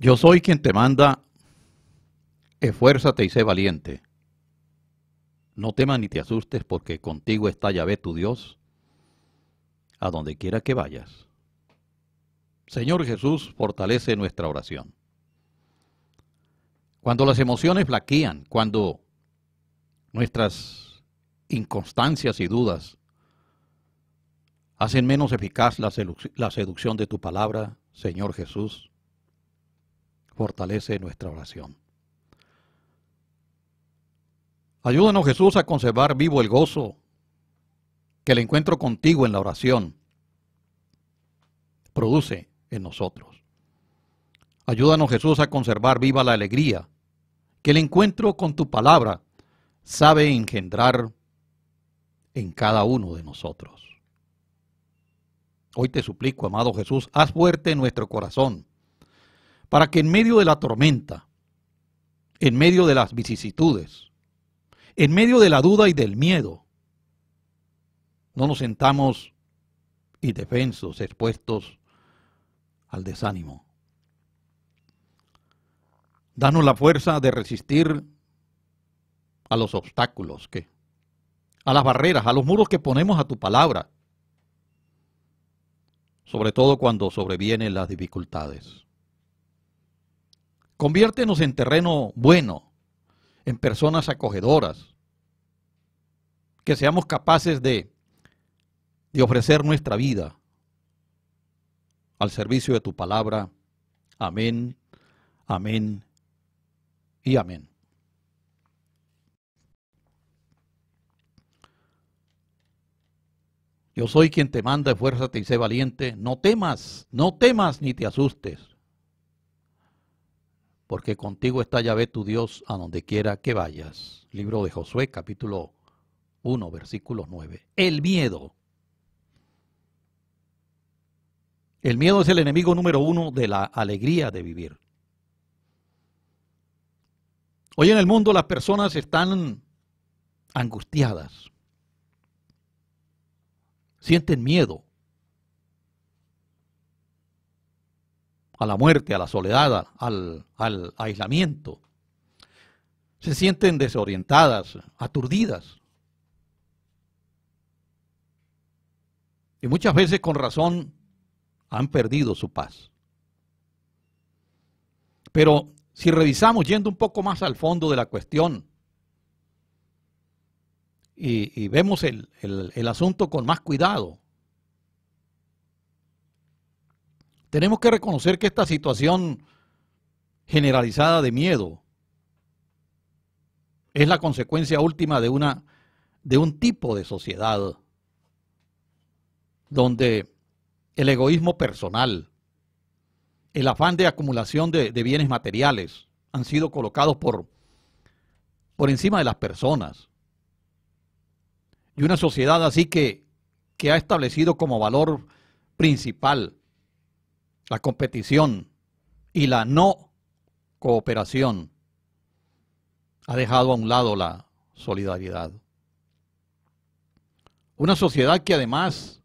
Yo soy quien te manda, esfuérzate y sé valiente. No temas ni te asustes, porque contigo está Yahvé tu Dios, a donde quiera que vayas. Señor Jesús, fortalece nuestra oración. Cuando las emociones flaquean, cuando nuestras inconstancias y dudas hacen menos eficaz la seducción de tu palabra, Señor Jesús, fortalece nuestra oración. Ayúdanos Jesús a conservar vivo el gozo que el encuentro contigo en la oración produce en nosotros. Ayúdanos Jesús a conservar viva la alegría que el encuentro con tu palabra sabe engendrar en cada uno de nosotros. Hoy te suplico, amado Jesús, haz fuerte nuestro corazón para que en medio de la tormenta, en medio de las vicisitudes, en medio de la duda y del miedo, no nos sentamos indefensos, expuestos al desánimo. Danos la fuerza de resistir a los obstáculos que a las barreras, a los muros que ponemos a tu palabra, sobre todo cuando sobrevienen las dificultades. Conviértenos en terreno bueno, en personas acogedoras, que seamos capaces de, de ofrecer nuestra vida al servicio de tu palabra. Amén, amén y amén. Yo soy quien te manda, esfuérzate y sé valiente. No temas, no temas ni te asustes porque contigo está Yahvé tu Dios a donde quiera que vayas. Libro de Josué, capítulo 1, versículo 9. El miedo. El miedo es el enemigo número uno de la alegría de vivir. Hoy en el mundo las personas están angustiadas, sienten miedo, a la muerte, a la soledad, al, aislamiento. Se sienten desorientadas, aturdidas. Y muchas veces con razón han perdido su paz. Pero si revisamos yendo un poco más al fondo de la cuestión y, vemos el, el asunto con más cuidado, Tenemos que reconocer que esta situación generalizada de miedo es la consecuencia última de, una, de un tipo de sociedad donde el egoísmo personal, el afán de acumulación de, bienes materiales han sido colocados por, por encima de las personas. Y una sociedad así que, que ha establecido como valor principal la competición y la no cooperación ha dejado a un lado la solidaridad. Una sociedad que además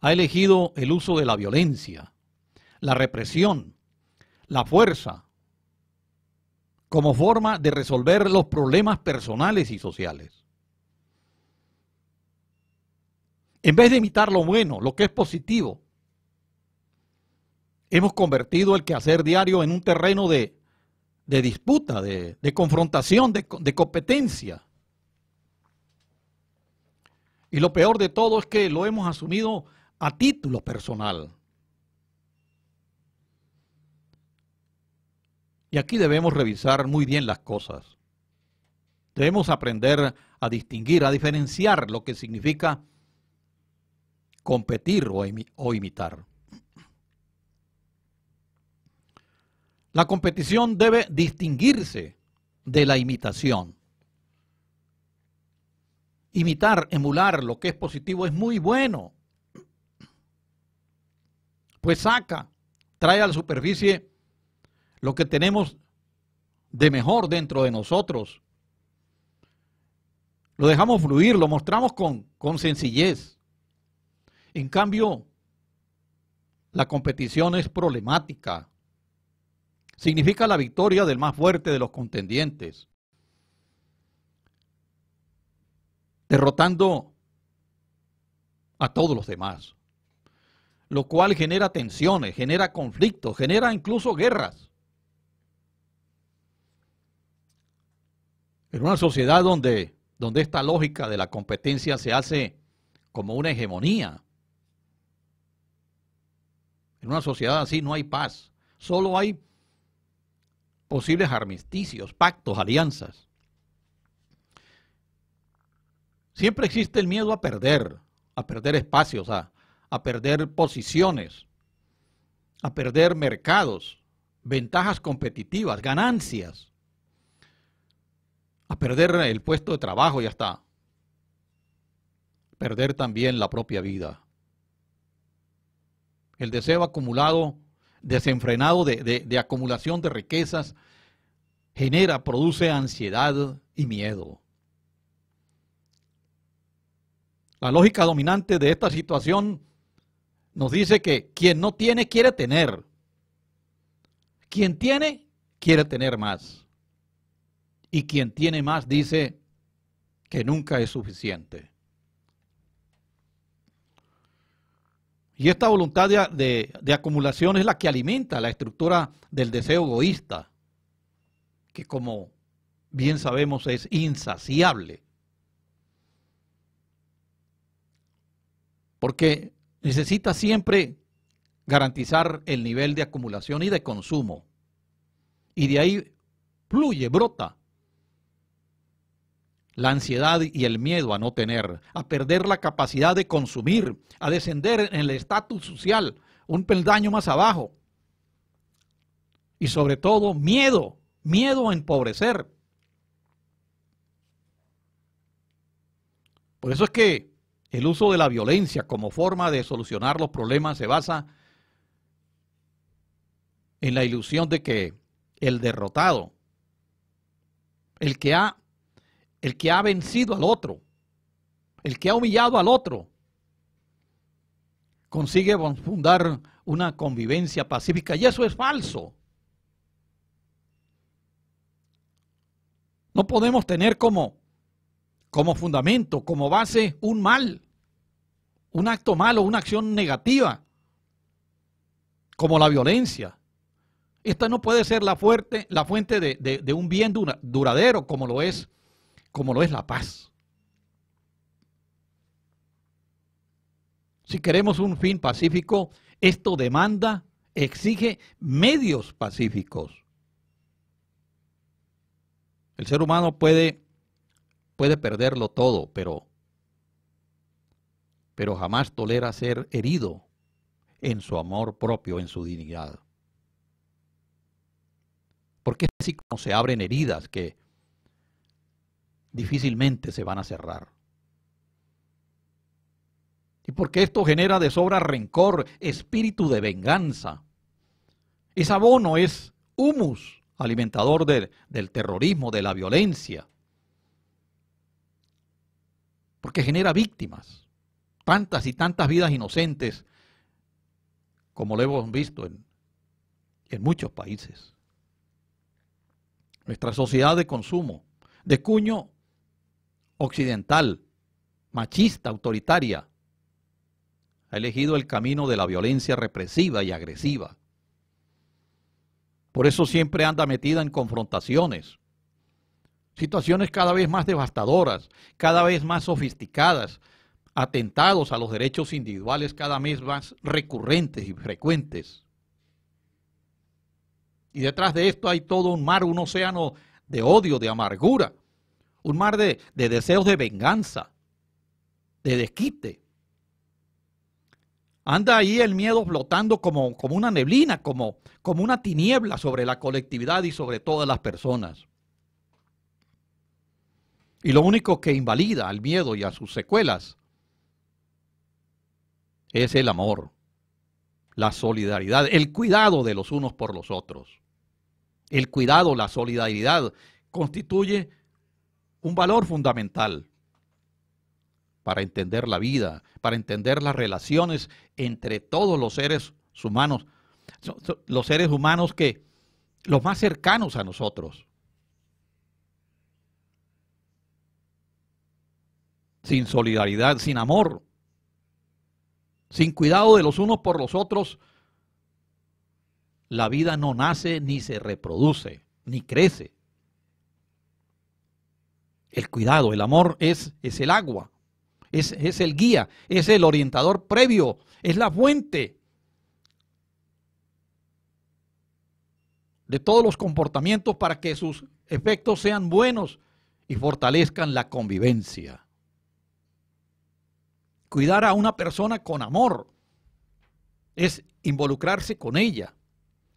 ha elegido el uso de la violencia, la represión, la fuerza, como forma de resolver los problemas personales y sociales. En vez de imitar lo bueno, lo que es positivo, hemos convertido el quehacer diario en un terreno de, disputa, de, confrontación, de, competencia. Y lo peor de todo es que lo hemos asumido a título personal. Y aquí debemos revisar muy bien las cosas. Debemos aprender a distinguir, a diferenciar lo que significa competir o, o imitar. La competición debe distinguirse de la imitación. Imitar, emular lo que es positivo es muy bueno. Pues saca, trae a la superficie lo que tenemos de mejor dentro de nosotros. Lo dejamos fluir, lo mostramos con, con sencillez. En cambio, la competición es problemática significa la victoria del más fuerte de los contendientes, derrotando a todos los demás, lo cual genera tensiones, genera conflictos, genera incluso guerras. En una sociedad donde, donde esta lógica de la competencia se hace como una hegemonía, en una sociedad así no hay paz, solo hay posibles armisticios, pactos, alianzas. Siempre existe el miedo a perder, a perder espacios, a, perder posiciones, a perder mercados, ventajas competitivas, ganancias, a perder el puesto de trabajo y hasta perder también la propia vida. El deseo acumulado desenfrenado de, acumulación de riquezas genera, produce ansiedad y miedo. La lógica dominante de esta situación nos dice que quien no tiene quiere tener. Quien tiene quiere tener más. Y quien tiene más dice que nunca es suficiente. Y esta voluntad de, acumulación es la que alimenta la estructura del deseo egoísta, que como bien sabemos es insaciable. Porque necesita siempre garantizar el nivel de acumulación y de consumo. Y de ahí fluye, brota la ansiedad y el miedo a no tener, a perder la capacidad de consumir, a descender en el estatus social, un peldaño más abajo. Y sobre todo, miedo, miedo a empobrecer. Por eso es que el uso de la violencia como forma de solucionar los problemas se basa en la ilusión de que el derrotado, el que ha el que ha vencido al otro, el que ha humillado al otro, consigue fundar una convivencia pacífica. Y eso es falso. No podemos tener como, como fundamento, como base, un mal, un acto malo, una acción negativa, como la violencia. Esta no puede ser la, fuerte, la fuente de, un bien duradero como lo es como lo es la paz. Si queremos un fin pacífico, esto demanda, exige medios pacíficos. El ser humano puede, puede perderlo todo, pero, pero jamás tolera ser herido en su amor propio, en su dignidad. Porque así como se abren heridas que difícilmente se van a cerrar. Y porque esto genera de sobra rencor, espíritu de venganza. ese abono, es humus, alimentador del terrorismo, de la violencia. Porque genera víctimas, tantas y tantas vidas inocentes, como lo hemos visto en, en muchos países. Nuestra sociedad de consumo, de cuño occidental, machista, autoritaria, ha elegido el camino de la violencia represiva y agresiva. Por eso siempre anda metida en confrontaciones, situaciones cada vez más devastadoras, cada vez más sofisticadas, atentados a los derechos individuales cada vez más recurrentes y frecuentes. Y detrás de esto hay todo un mar, un océano de odio, de amargura, un mar de, deseos de venganza, de desquite. Anda ahí el miedo flotando como, como una neblina, como, como una tiniebla sobre la colectividad y sobre todas las personas. Y lo único que invalida al miedo y a sus secuelas es el amor, la solidaridad, el cuidado de los unos por los otros. El cuidado, la solidaridad constituye un valor fundamental para entender la vida, para entender las relaciones entre todos los seres humanos, los seres humanos que los más cercanos a nosotros. Sin solidaridad, sin amor, sin cuidado de los unos por los otros, la vida no nace ni se reproduce, ni crece. El cuidado, el amor es, es el agua, es el guía, es el orientador previo, es la fuente de todos los comportamientos para que sus efectos sean buenos y fortalezcan la convivencia. Cuidar a una persona con amor es involucrarse con ella,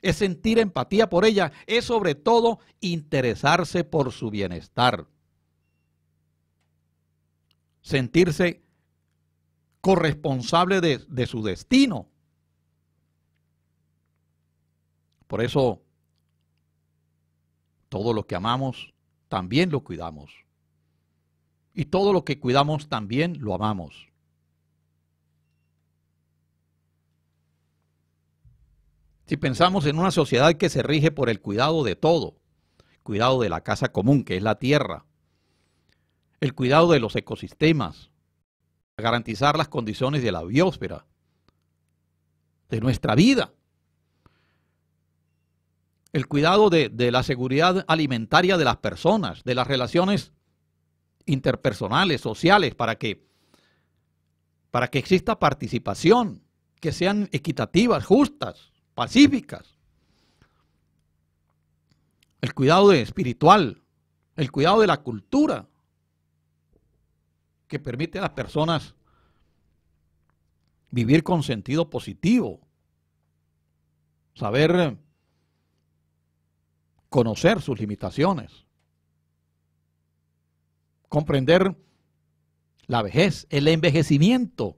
es sentir empatía por ella, es sobre todo interesarse por su bienestar sentirse corresponsable de, su destino. Por eso, todo lo que amamos, también lo cuidamos. Y todo lo que cuidamos, también lo amamos. Si pensamos en una sociedad que se rige por el cuidado de todo, cuidado de la casa común, que es la tierra, el cuidado de los ecosistemas, garantizar las condiciones de la biosfera, de nuestra vida, el cuidado de, la seguridad alimentaria de las personas, de las relaciones interpersonales, sociales, para que, para que exista participación, que sean equitativas, justas, pacíficas. El cuidado espiritual, el cuidado de la cultura, que permite a las personas vivir con sentido positivo, saber eh, conocer sus limitaciones, comprender la vejez, el envejecimiento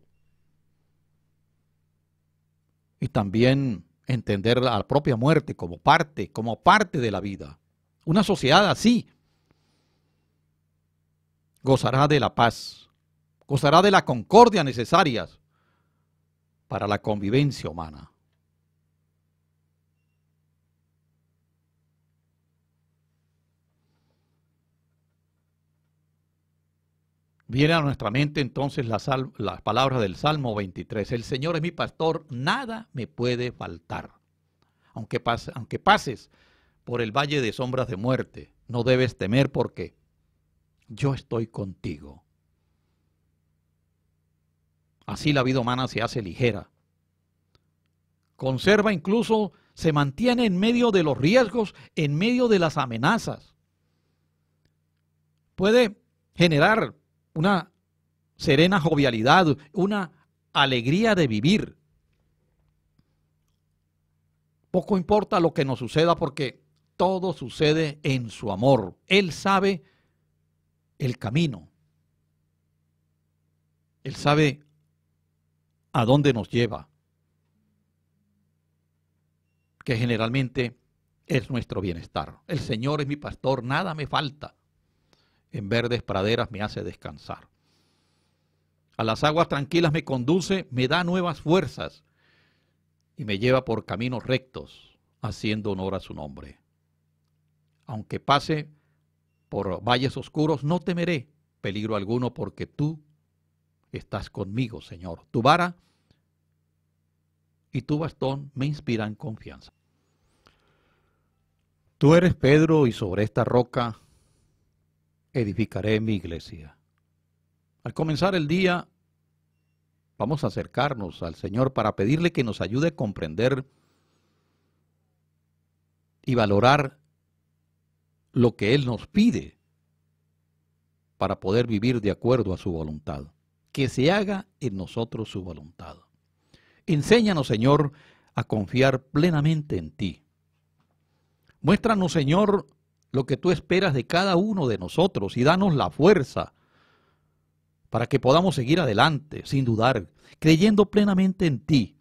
y también entender la propia muerte como parte, como parte de la vida. Una sociedad así gozará de la paz gozará de la concordia necesarias para la convivencia humana. Viene a nuestra mente entonces las, las, palabras del Salmo 23. El Señor es mi pastor, nada me puede faltar. Aunque, aunque pases por el valle de sombras de muerte, no debes temer porque yo estoy contigo. Así la vida humana se hace ligera. Conserva incluso, se mantiene en medio de los riesgos, en medio de las amenazas. Puede generar una serena jovialidad, una alegría de vivir. Poco importa lo que nos suceda porque todo sucede en su amor. Él sabe el camino. Él sabe a dónde nos lleva, que generalmente es nuestro bienestar. El Señor es mi pastor, nada me falta. En verdes praderas me hace descansar. A las aguas tranquilas me conduce, me da nuevas fuerzas y me lleva por caminos rectos, haciendo honor a su nombre. Aunque pase por valles oscuros, no temeré peligro alguno porque tú estás conmigo, Señor. Tu vara y tu bastón me inspiran confianza. Tú eres Pedro y sobre esta roca edificaré mi iglesia. Al comenzar el día, vamos a acercarnos al Señor para pedirle que nos ayude a comprender y valorar lo que Él nos pide para poder vivir de acuerdo a su voluntad que se haga en nosotros su voluntad. Enséñanos, Señor, a confiar plenamente en ti. Muéstranos, Señor, lo que tú esperas de cada uno de nosotros y danos la fuerza para que podamos seguir adelante sin dudar, creyendo plenamente en ti,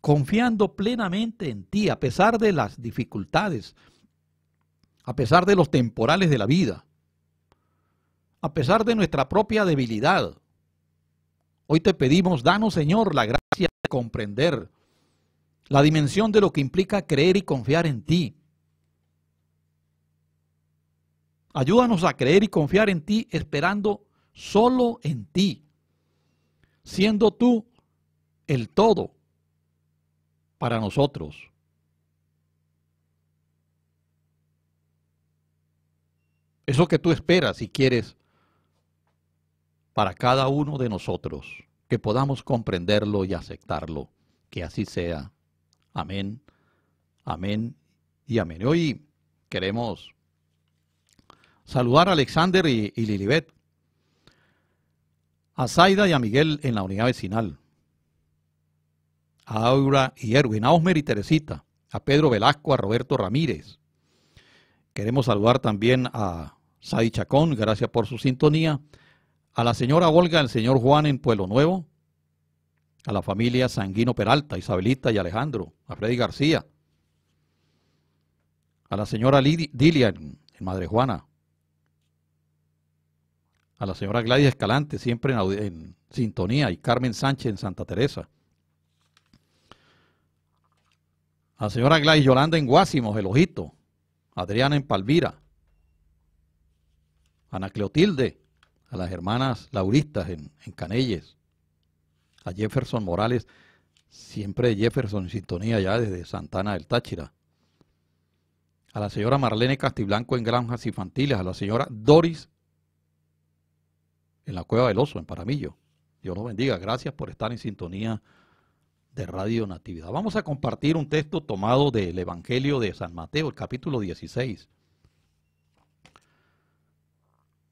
confiando plenamente en ti a pesar de las dificultades, a pesar de los temporales de la vida, a pesar de nuestra propia debilidad, Hoy te pedimos, danos Señor la gracia de comprender la dimensión de lo que implica creer y confiar en ti. Ayúdanos a creer y confiar en ti esperando solo en ti, siendo tú el todo para nosotros. Eso que tú esperas y quieres para cada uno de nosotros, que podamos comprenderlo y aceptarlo. Que así sea. Amén, amén y amén. Hoy queremos saludar a Alexander y, Lilibet, a Zaida y a Miguel en la unidad vecinal, a Aura y Erwin, a Osmer y Teresita, a Pedro Velasco, a Roberto Ramírez. Queremos saludar también a Sadi Chacón, gracias por su sintonía, a la señora Olga, el señor Juan en Pueblo Nuevo, a la familia Sanguino Peralta, Isabelita y Alejandro, a Freddy García, a la señora Lilian en, Madre Juana, a la señora Gladys Escalante, siempre en, sintonía, y Carmen Sánchez en Santa Teresa, a la señora Gladys Yolanda en Guásimos, El Ojito, Adriana en Palvira, Ana Cleotilde, a las hermanas lauristas en, Canelles, a Jefferson Morales, siempre Jefferson en sintonía ya desde Santana del Táchira, a la señora Marlene Castiblanco en Granjas Infantiles, a la señora Doris en la Cueva del Oso, en Paramillo. Dios los bendiga, gracias por estar en sintonía de Radio Natividad. Vamos a compartir un texto tomado del Evangelio de San Mateo, el capítulo 16,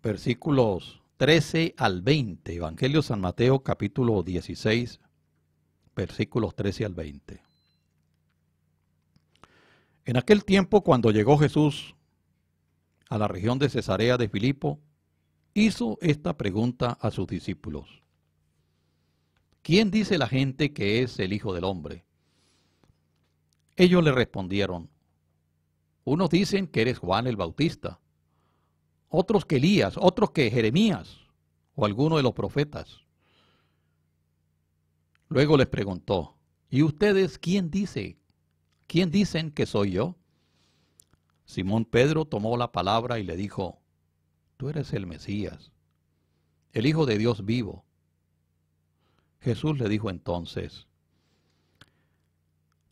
versículos 13 al 20. Evangelio San Mateo capítulo 16, versículos 13 al 20. En aquel tiempo, cuando llegó Jesús a la región de Cesarea de Filipo, hizo esta pregunta a sus discípulos. ¿Quién dice la gente que es el Hijo del Hombre? Ellos le respondieron, unos dicen que eres Juan el Bautista, otros que Elías, otros que Jeremías o alguno de los profetas. Luego les preguntó, ¿y ustedes quién dice? ¿Quién dicen que soy yo? Simón Pedro tomó la palabra y le dijo, tú eres el Mesías, el Hijo de Dios vivo. Jesús le dijo entonces,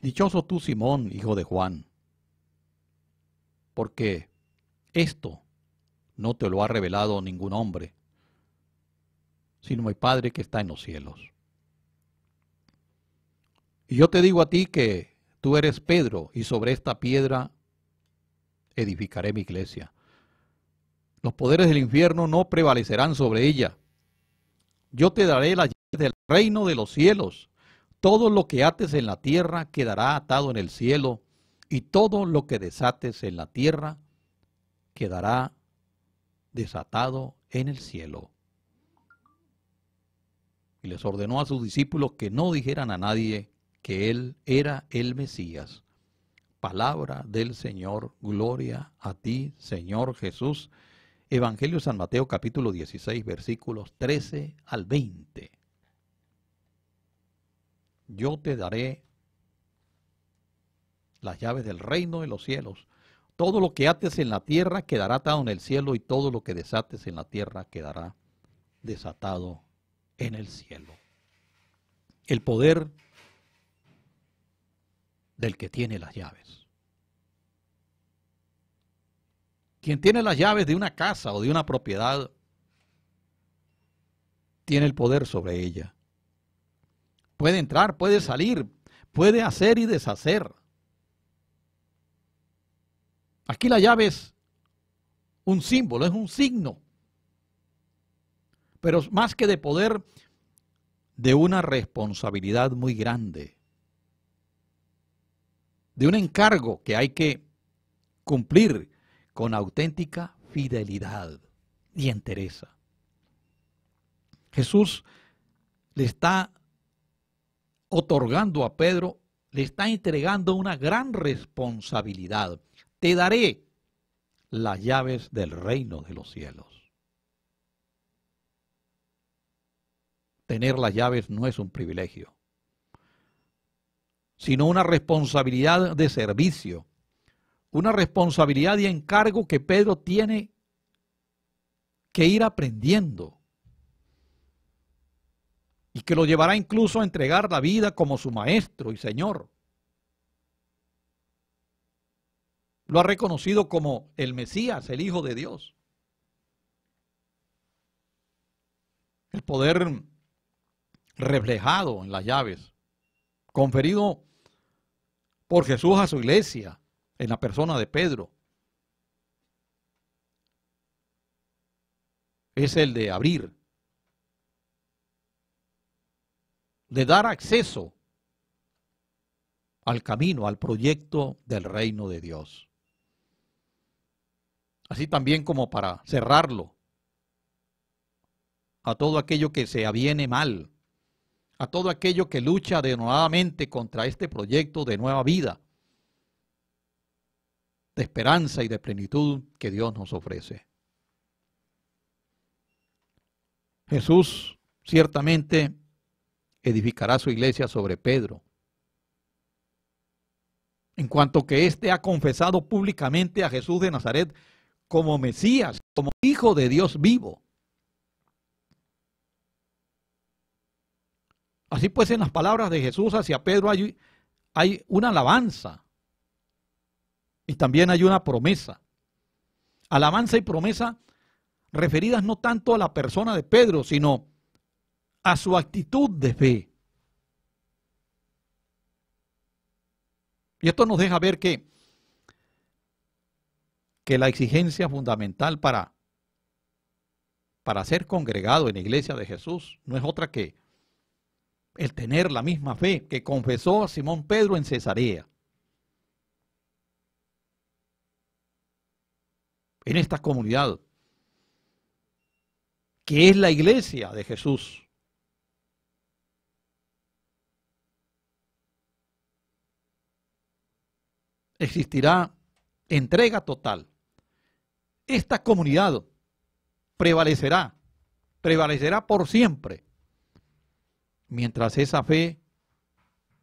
Dichoso tú, Simón, hijo de Juan, porque esto no te lo ha revelado ningún hombre, sino mi Padre que está en los cielos. Y yo te digo a ti que tú eres Pedro y sobre esta piedra edificaré mi iglesia. Los poderes del infierno no prevalecerán sobre ella. Yo te daré la llave del reino de los cielos. Todo lo que ates en la tierra quedará atado en el cielo, y todo lo que desates en la tierra quedará desatado en el cielo. Y les ordenó a sus discípulos que no dijeran a nadie que él era el Mesías. Palabra del Señor, gloria a ti, Señor Jesús. Evangelio San Mateo capítulo 16 versículos 13 al 20. Yo te daré las llaves del reino de los cielos. Todo lo que ates en la tierra quedará atado en el cielo y todo lo que desates en la tierra quedará desatado en el cielo. El poder del que tiene las llaves. Quien tiene las llaves de una casa o de una propiedad tiene el poder sobre ella. Puede entrar, puede salir, puede hacer y deshacer. Aquí la llave es un símbolo, es un signo. Pero más que de poder, de una responsabilidad muy grande, de un encargo que hay que cumplir con auténtica fidelidad y entereza. Jesús le está otorgando a Pedro, le está entregando una gran responsabilidad te daré las llaves del reino de los cielos. Tener las llaves no es un privilegio, sino una responsabilidad de servicio, una responsabilidad y encargo que Pedro tiene que ir aprendiendo y que lo llevará incluso a entregar la vida como su maestro y Señor. Lo ha reconocido como el Mesías, el Hijo de Dios. El poder reflejado en las llaves, conferido por Jesús a su iglesia, en la persona de Pedro. Es el de abrir, de dar acceso al camino, al proyecto del reino de Dios así también como para cerrarlo, a todo aquello que se aviene mal, a todo aquello que lucha denodadamente contra este proyecto de nueva vida, de esperanza y de plenitud que Dios nos ofrece. Jesús ciertamente edificará su iglesia sobre Pedro. En cuanto que éste ha confesado públicamente a Jesús de Nazaret como Mesías, como Hijo de Dios vivo. Así pues, en las palabras de Jesús hacia Pedro hay, hay una alabanza y también hay una promesa. Alabanza y promesa referidas no tanto a la persona de Pedro, sino a su actitud de fe. Y esto nos deja ver que que la exigencia fundamental para, para ser congregado en la iglesia de Jesús no es otra que el tener la misma fe que confesó Simón Pedro en Cesarea. En esta comunidad, que es la iglesia de Jesús. Existirá entrega total esta comunidad prevalecerá, prevalecerá por siempre, mientras esa fe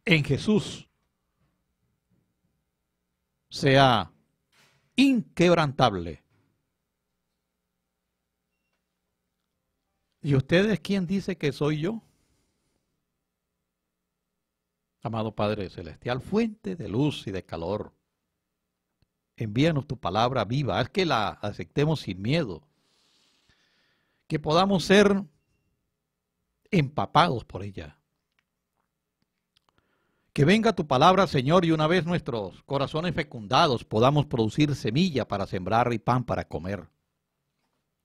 en Jesús sea inquebrantable. ¿Y ustedes quién dice que soy yo? Amado Padre Celestial, fuente de luz y de calor Envíanos tu palabra viva, haz que la aceptemos sin miedo. Que podamos ser empapados por ella. Que venga tu palabra, Señor, y una vez nuestros corazones fecundados podamos producir semilla para sembrar y pan para comer.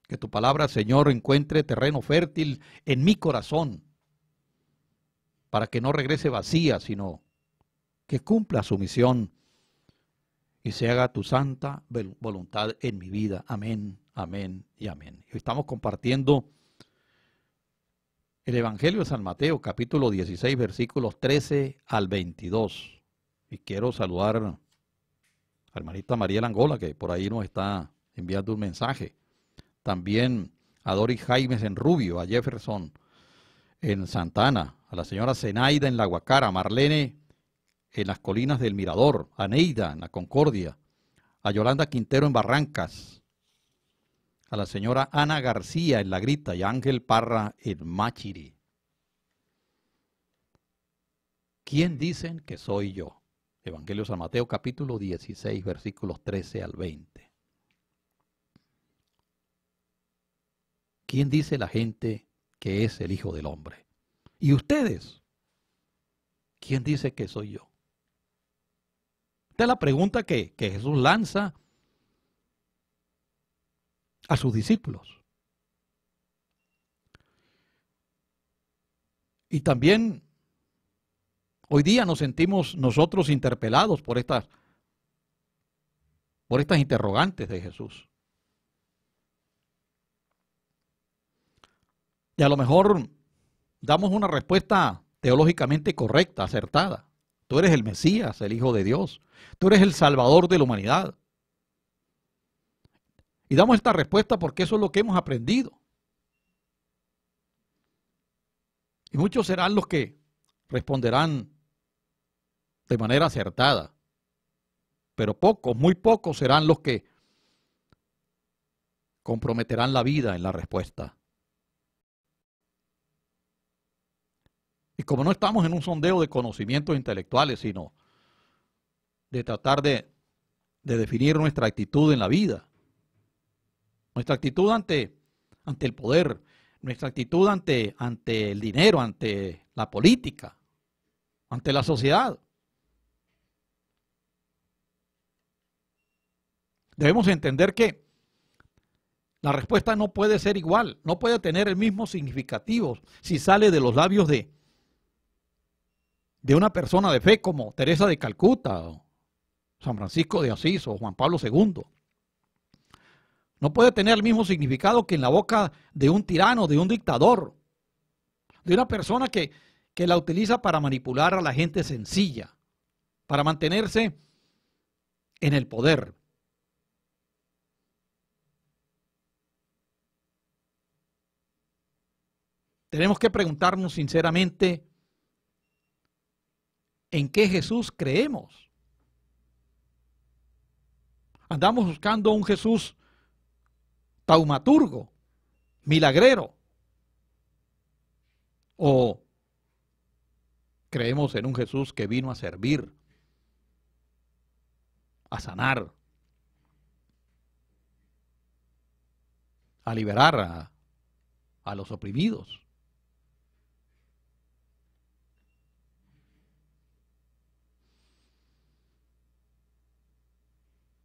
Que tu palabra, Señor, encuentre terreno fértil en mi corazón, para que no regrese vacía, sino que cumpla su misión y se haga tu santa voluntad en mi vida. Amén, amén y amén. Hoy estamos compartiendo el Evangelio de San Mateo, capítulo 16, versículos 13 al 22. Y quiero saludar a hermanita María Angola, que por ahí nos está enviando un mensaje. También a Doris Jaimes en Rubio, a Jefferson en Santana, a la señora Zenaida en La Guacara, Marlene en las colinas del Mirador, a Neida, en la Concordia, a Yolanda Quintero en Barrancas, a la señora Ana García en La Grita y a Ángel Parra en Machiri. ¿Quién dicen que soy yo? Evangelio San Mateo capítulo 16 versículos 13 al 20. ¿Quién dice la gente que es el Hijo del Hombre? ¿Y ustedes? ¿Quién dice que soy yo? Esta es la pregunta que, Jesús lanza a sus discípulos. Y también hoy día nos sentimos nosotros interpelados por estas, por estas interrogantes de Jesús. Y a lo mejor damos una respuesta teológicamente correcta, acertada. Tú eres el Mesías, el Hijo de Dios. Tú eres el Salvador de la humanidad. Y damos esta respuesta porque eso es lo que hemos aprendido. Y muchos serán los que responderán de manera acertada. Pero pocos, muy pocos serán los que comprometerán la vida en la respuesta. Y como no estamos en un sondeo de conocimientos intelectuales, sino de tratar de, definir nuestra actitud en la vida, nuestra actitud ante, el poder, nuestra actitud ante el dinero, ante la política, ante la sociedad. Debemos entender que la respuesta no puede ser igual, no puede tener el mismo significativo si sale de los labios de, de una persona de fe como Teresa de Calcuta, San Francisco de Asís o Juan Pablo II. No puede tener el mismo significado que en la boca de un tirano, de un dictador, de una persona que, que la utiliza para manipular a la gente sencilla, para mantenerse en el poder. Tenemos que preguntarnos sinceramente en qué Jesús creemos. Andamos buscando un Jesús taumaturgo, milagrero, o creemos en un Jesús que vino a servir, a sanar, a liberar a, a los oprimidos.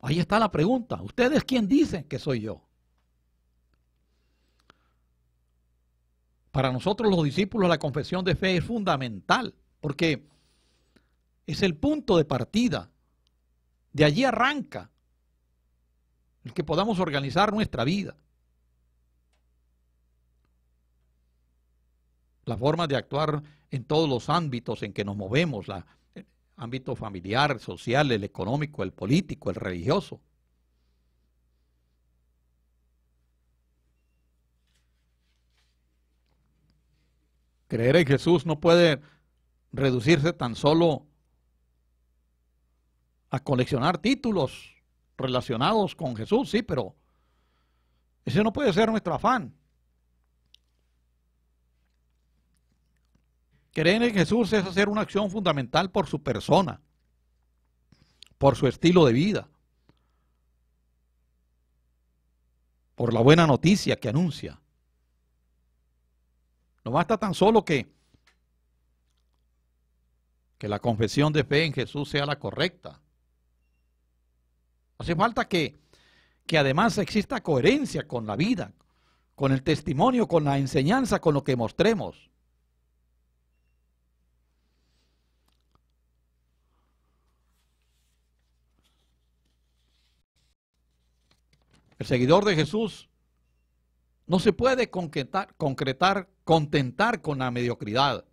Ahí está la pregunta. ¿Ustedes quién dicen que soy yo? Para nosotros los discípulos la confesión de fe es fundamental porque es el punto de partida. De allí arranca el que podamos organizar nuestra vida. La forma de actuar en todos los ámbitos en que nos movemos, la, ámbito familiar, social, el económico, el político, el religioso. Creer en Jesús no puede reducirse tan solo a coleccionar títulos relacionados con Jesús, sí, pero ese no puede ser nuestro afán. Creer en Jesús es hacer una acción fundamental por su persona, por su estilo de vida, por la buena noticia que anuncia. No basta tan solo que, que la confesión de fe en Jesús sea la correcta. Hace falta que, que además exista coherencia con la vida, con el testimonio, con la enseñanza, con lo que mostremos. El seguidor de Jesús no se puede concretar, concretar, contentar con la mediocridad,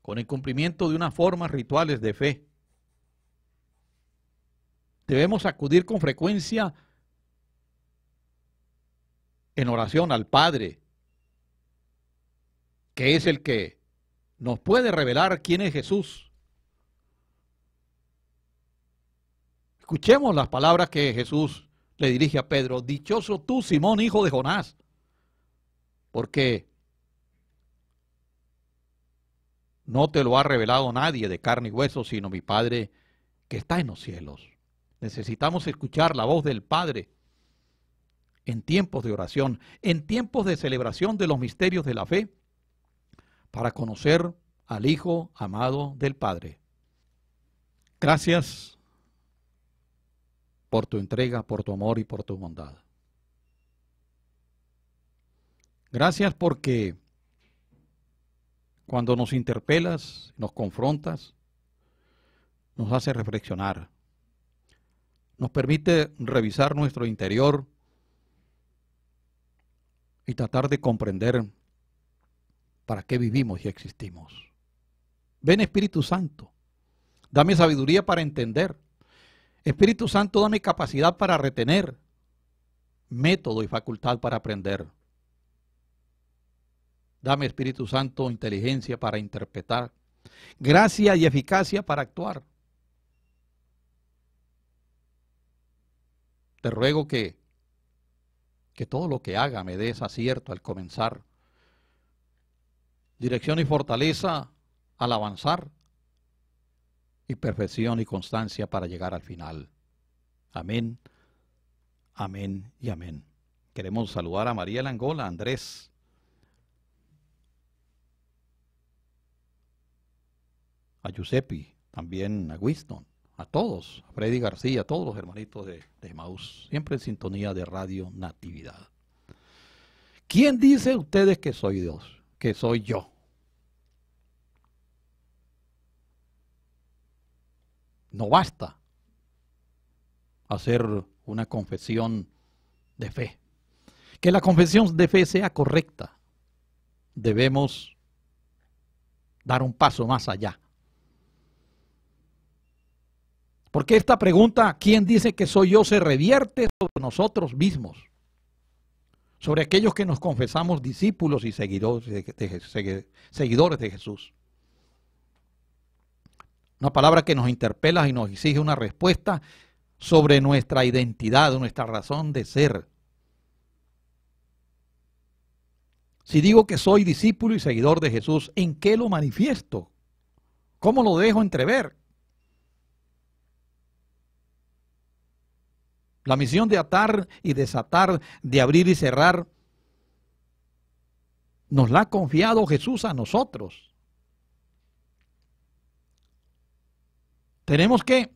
con el cumplimiento de unas formas rituales de fe. Debemos acudir con frecuencia en oración al Padre, que es el que nos puede revelar quién es Jesús Escuchemos las palabras que Jesús le dirige a Pedro. Dichoso tú, Simón, hijo de Jonás, porque no te lo ha revelado nadie de carne y hueso, sino mi Padre que está en los cielos. Necesitamos escuchar la voz del Padre en tiempos de oración, en tiempos de celebración de los misterios de la fe, para conocer al Hijo amado del Padre. Gracias por tu entrega, por tu amor y por tu bondad. Gracias porque cuando nos interpelas, nos confrontas, nos hace reflexionar, nos permite revisar nuestro interior y tratar de comprender para qué vivimos y existimos. Ven Espíritu Santo, dame sabiduría para entender, Espíritu Santo, dame capacidad para retener, método y facultad para aprender. Dame, Espíritu Santo, inteligencia para interpretar, gracia y eficacia para actuar. Te ruego que, que todo lo que haga me des acierto al comenzar, dirección y fortaleza al avanzar y perfección y constancia para llegar al final. Amén, amén y amén. Queremos saludar a María Langola, Andrés, a Giuseppe, también a Winston, a todos, a Freddy García, a todos los hermanitos de, de siempre en sintonía de Radio Natividad. ¿Quién dice ustedes que soy Dios? Que soy yo. No basta hacer una confesión de fe. Que la confesión de fe sea correcta, debemos dar un paso más allá. Porque esta pregunta, ¿quién dice que soy yo? se revierte sobre nosotros mismos, sobre aquellos que nos confesamos discípulos y seguidores de, Jesús. Una palabra que nos interpela y nos exige una respuesta sobre nuestra identidad, nuestra razón de ser. Si digo que soy discípulo y seguidor de Jesús, ¿en qué lo manifiesto? ¿Cómo lo dejo entrever? La misión de atar y desatar, de abrir y cerrar, nos la ha confiado Jesús a nosotros. Tenemos que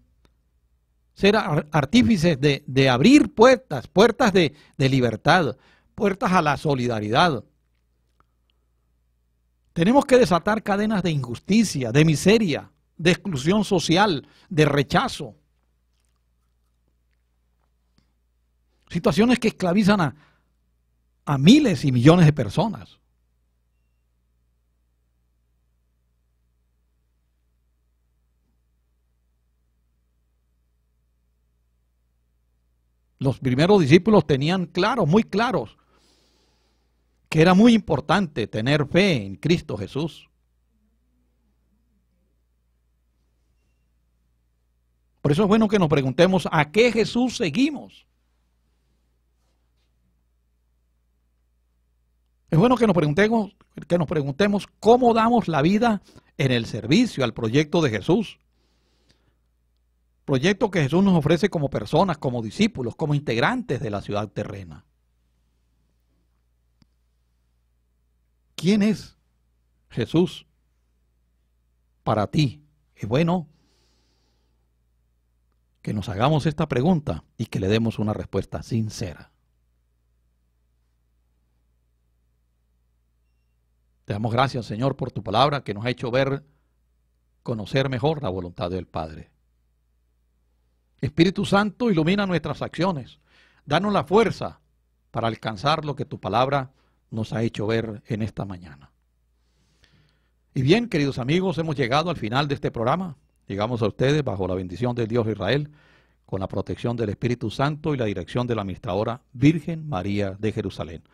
ser artífices de, abrir puertas, puertas de, libertad, puertas a la solidaridad. Tenemos que desatar cadenas de injusticia, de miseria, de exclusión social, de rechazo. Situaciones que esclavizan a miles y millones de personas. Los primeros discípulos tenían claros, muy claros, que era muy importante tener fe en Cristo Jesús. Por eso es bueno que nos preguntemos a qué Jesús seguimos. Es bueno que nos preguntemos, que nos preguntemos cómo damos la vida en el servicio al proyecto de Jesús proyecto que Jesús nos ofrece como personas, como discípulos, como integrantes de la ciudad terrena. ¿Quién es Jesús para ti? Es bueno que nos hagamos esta pregunta y que le demos una respuesta sincera. Te damos gracias, Señor, por tu palabra que nos ha hecho ver, conocer mejor la voluntad del Padre. Espíritu Santo, ilumina nuestras acciones. Danos la fuerza para alcanzar lo que tu palabra nos ha hecho ver en esta mañana. Y bien, queridos amigos, hemos llegado al final de este programa. Llegamos a ustedes bajo la bendición del Dios Israel, con la protección del Espíritu Santo y la dirección de la administradora Virgen María de Jerusalén.